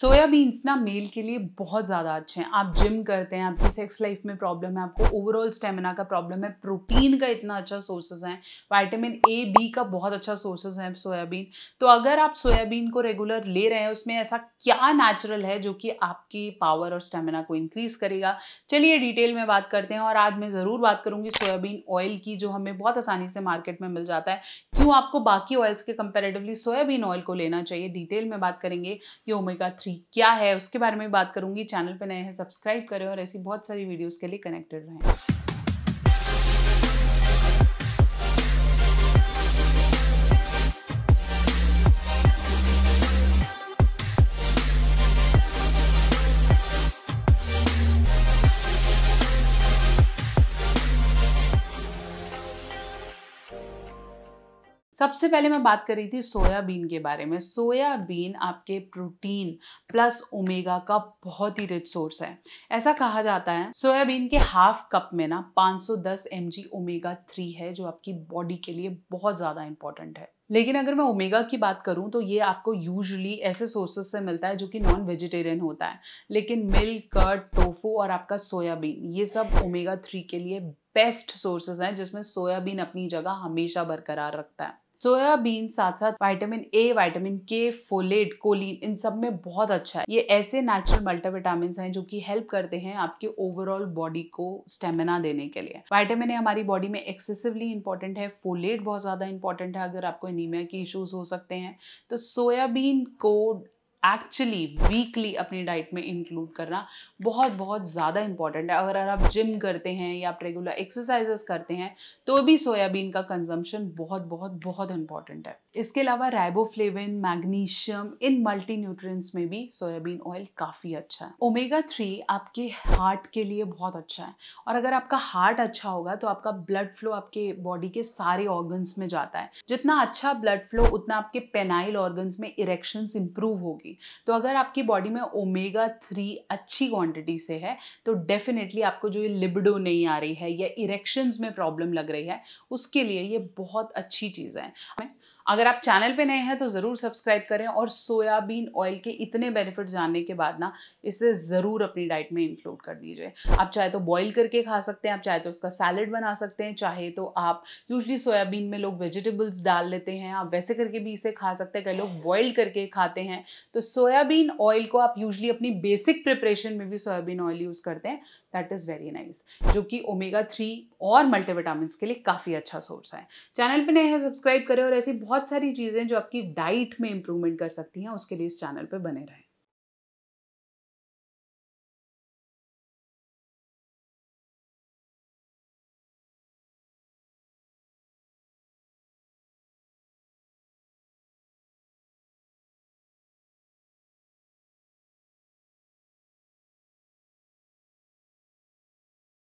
soya beans ना mail के लिए बहुत ज़्यादा अच्छे हैं आप जिम करते हैं आपकी सेक्स लाइफ में प्रॉब्लम है आपको ओवरऑल स्टेमिना का प्रॉब्लम है प्रोटीन का इतना अच्छा सोर्सेज है वाइटामिन ए बी का बहुत अच्छा सोर्सेज है सोयाबीन तो अगर आप सोयाबीन को रेगुलर ले रहे हैं उसमें ऐसा क्या नेचुरल है जो कि आपकी पावर और स्टेमिना को इंक्रीज करेगा चलिए डिटेल में बात करते हैं और आज मैं ज़रूर बात करूँगी सोयाबीन ऑयल की जो हमें बहुत आसानी से मार्केट में मिल जाता है क्यों आपको बाकी ऑयल्स के कंपेरेटिवली सोयाबीन ऑयल को लेना चाहिए डिटेल में बात करेंगे कि ओमेगा थ्री इंडस्ट्री क्या है उसके बारे में बात करूंगी चैनल पर नए हैं सब्सक्राइब करें और ऐसी बहुत सारी वीडियोज़ के लिए कनेक्टेड रहें सबसे पहले मैं बात कर रही थी सोयाबीन के बारे में सोयाबीन आपके प्रोटीन प्लस ओमेगा का बहुत ही रिच सोर्स है ऐसा कहा जाता है सोयाबीन के हाफ कप में ना 510 mg ओमेगा थ्री है जो आपकी बॉडी के लिए बहुत ज़्यादा इंपॉर्टेंट है लेकिन अगर मैं ओमेगा की बात करूं तो ये आपको यूजुअली ऐसे सोर्सेस से मिलता है जो कि नॉन वेजिटेरियन होता है लेकिन मिल्क कर्ड टोफू और आपका सोयाबीन ये सब ओमेगा थ्री के लिए बेस्ट सोर्सेस हैं जिसमें सोयाबीन अपनी जगह हमेशा बरकरार रखता है सोयाबीन साथ साथ vitamin A vitamin K folate choline इन सब में बहुत अच्छा है ये ऐसे नेचुरल मल्टाविटामिन हैं जो कि हेल्प करते हैं आपके ओवरऑल बॉडी को स्टेमिना देने के लिए वाइटामिन ए हमारी बॉडी में एक्सेसिवली इंपॉर्टेंट है फोलेट बहुत ज़्यादा इंपॉर्टेंट है अगर आपको एनीमिया के इशूज़ हो सकते हैं तो सोयाबीन को एक्चुअली वीकली अपनी डाइट में इंक्लूड करना बहुत बहुत ज़्यादा इंपॉर्टेंट है अगर आप जिम करते हैं या आप रेगुलर एक्सरसाइजेस करते हैं तो भी सोयाबीन का कंजम्पशन बहुत बहुत बहुत इंपॉर्टेंट है इसके अलावा राइबोफ्लेविन मैग्नीशियम इन मल्टी न्यूट्रंस में भी सोयाबीन ऑयल काफ़ी अच्छा है ओमेगा थ्री आपके हार्ट के लिए बहुत अच्छा है और अगर आपका हार्ट अच्छा होगा तो आपका ब्लड फ्लो आपके बॉडी के सारे ऑर्गन्स में जाता है जितना अच्छा ब्लड फ्लो उतना आपके पेनाइल ऑर्गन्स में इरेक्शंस इंप्रूव होगी होगी तो अगर आपकी बॉडी में ओमेगा थ्री अच्छी क्वांटिटी से है तो डेफिनेटली आपको जो ये लिबडो नहीं आ रही है या इरेक्शंस में प्रॉब्लम लग रही है उसके लिए ये बहुत अच्छी चीज़ है अगर आप चैनल पे नए हैं तो ज़रूर सब्सक्राइब करें और सोयाबीन ऑयल के इतने बेनिफिट्स जानने के बाद ना इसे ज़रूर अपनी डाइट में इंक्लूड कर दीजिए आप चाहे तो बॉईल करके खा सकते हैं आप चाहे तो उसका सैलड बना सकते हैं चाहे तो आप यूजली सोयाबीन में लोग वेजिटेबल्स डाल लेते हैं आप वैसे करके भी इसे खा सकते हैं कई लोग बॉयल करके खाते हैं तो तो सोयाबीन ऑयल को आप यूजली अपनी बेसिक प्रिपरेशन में भी सोयाबीन ऑयल यूज़ करते हैं दैट इज़ वेरी नाइस जो कि ओमेगा थ्री और मल्टीविटामिन के लिए काफ़ी अच्छा सोर्स है चैनल पर नए हैं सब्सक्राइब करें और ऐसी बहुत सारी चीज़ें जो आपकी डाइट में इंप्रूवमेंट कर सकती हैं उसके लिए इस चैनल पर बने रहें